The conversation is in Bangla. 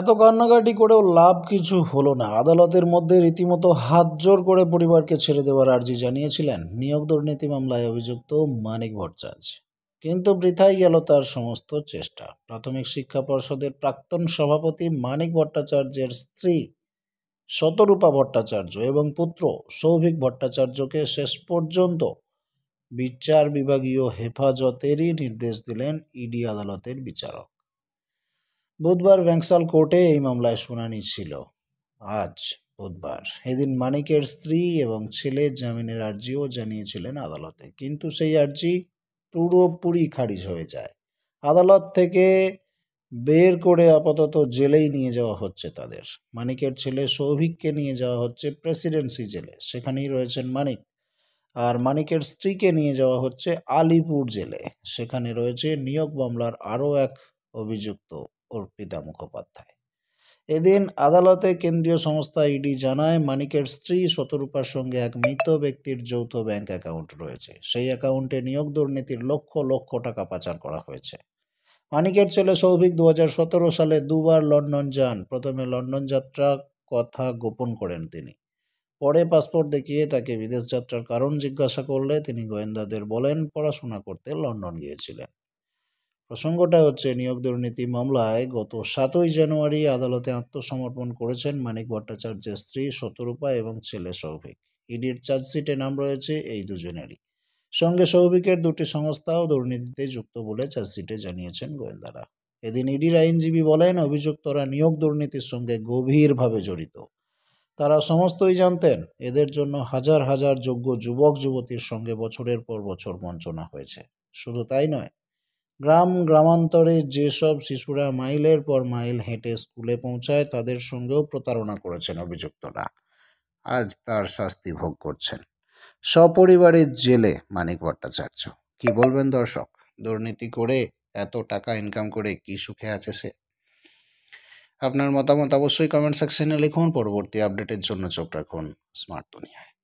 এত কান্নাকাটি করেও লাভ কিছু হলো না আদালতের মধ্যে রীতিমতো হাত জোর করে পরিবারকে ছেড়ে দেওয়ার আর্জি জানিয়েছিলেন নিয়োগ দুর্নীতি মামলায় অভিযুক্ত মানিক ভট্টাচার্য কিন্তু বৃথাই গেল তার সমস্ত চেষ্টা প্রাথমিক শিক্ষা পর্ষদের প্রাক্তন সভাপতি মানিক ভট্টাচার্যের স্ত্রী শতরূপা ভট্টাচার্য এবং পুত্র সৌভিক ভট্টাচার্যকে শেষ পর্যন্ত বিচার বিভাগীয় হেফাজতেরই নির্দেশ দিলেন ইডি আদালতের বিচারক বুধবার ব্যাংসাল কোর্টে এই মামলায় শুনানি ছিল আজ বুধবার এদিন মানিকের স্ত্রী এবং ছেলে জামিনের আর্জিও জানিয়েছিলেন আদালতে কিন্তু সেই আর্জি পুরোপুরি খারিজ হয়ে যায় আদালত থেকে বের করে আপাতত জেলেই নিয়ে যাওয়া হচ্ছে তাদের মানিকের ছেলে সৌভিককে নিয়ে যাওয়া হচ্ছে প্রেসিডেন্সি জেলে সেখানেই রয়েছেন মানিক আর মানিকের স্ত্রীকে নিয়ে যাওয়া হচ্ছে আলিপুর জেলে সেখানে রয়েছে নিয়োগ মামলার আরও এক অভিযুক্ত অর্পিতা মুখোপাধ্যায় এদিন আদালতে কেন্দ্রীয় সংস্থা ইডি জানায় মানিকের স্ত্রী শতরূপার সঙ্গে এক মৃত ব্যক্তির যৌথ ব্যাংক অ্যাকাউন্ট রয়েছে সেই অ্যাকাউন্টে নিয়োগ দুর্নীতির লক্ষ লক্ষ টাকা পাচার করা হয়েছে মানিকের ছেলে সৌভিক দু সালে দুবার লন্ডন যান প্রথমে লন্ডন যাত্রা কথা গোপন করেন তিনি পরে পাসপোর্ট দেখিয়ে তাকে বিদেশ যাত্রার কারণ জিজ্ঞাসা করলে তিনি গোয়েন্দাদের বলেন পড়াশোনা করতে লন্ডন গিয়েছিলেন প্রসঙ্গটা হচ্ছে নিয়োগ দুর্নীতি মামলায় গত সাতই জানুয়ারি আদালতে আত্মসমর্পণ করেছেন মানিক ভট্টাচার্যের স্ত্রী সতরূপা এবং ছেলে সৌভিক ইডির চার্জশিটে নাম রয়েছে এই দুজনেরই সঙ্গে সৌভিকের দুটি সংস্থাও দুর্নীতিতে যুক্ত বলে চার্জশিটে জানিয়েছেন গোয়েন্দারা এদিন ইডির আইনজীবী বলেন অভিযুক্তরা নিয়োগ দুর্নীতির সঙ্গে গভীরভাবে জড়িত তারা সমস্তই জানতেন এদের জন্য হাজার হাজার যোগ্য যুবক যুবতীর সঙ্গে বছরের পর বছর বঞ্চনা হয়েছে শুধু তাই নয় গ্রাম গ্রামান্তরে যেসব শিশুরা মাইলের পর মাইল হেঁটে স্কুলে পৌঁছায় তাদের সঙ্গেও প্রতারণা করেছেন অভিযুক্তরা আজ তার শাস্তি ভোগ করছেন সপরিবারে জেলে মানিক ভট্টাচার্য কি বলবেন দর্শক দুর্নীতি করে এত টাকা ইনকাম করে কি সুখে আছে সে আপনার মতামত অবশ্যই কমেন্ট সেকশনে লিখুন পরবর্তী আপডেটের জন্য চোখ রাখুন স্মার্ট দুনিয়ায়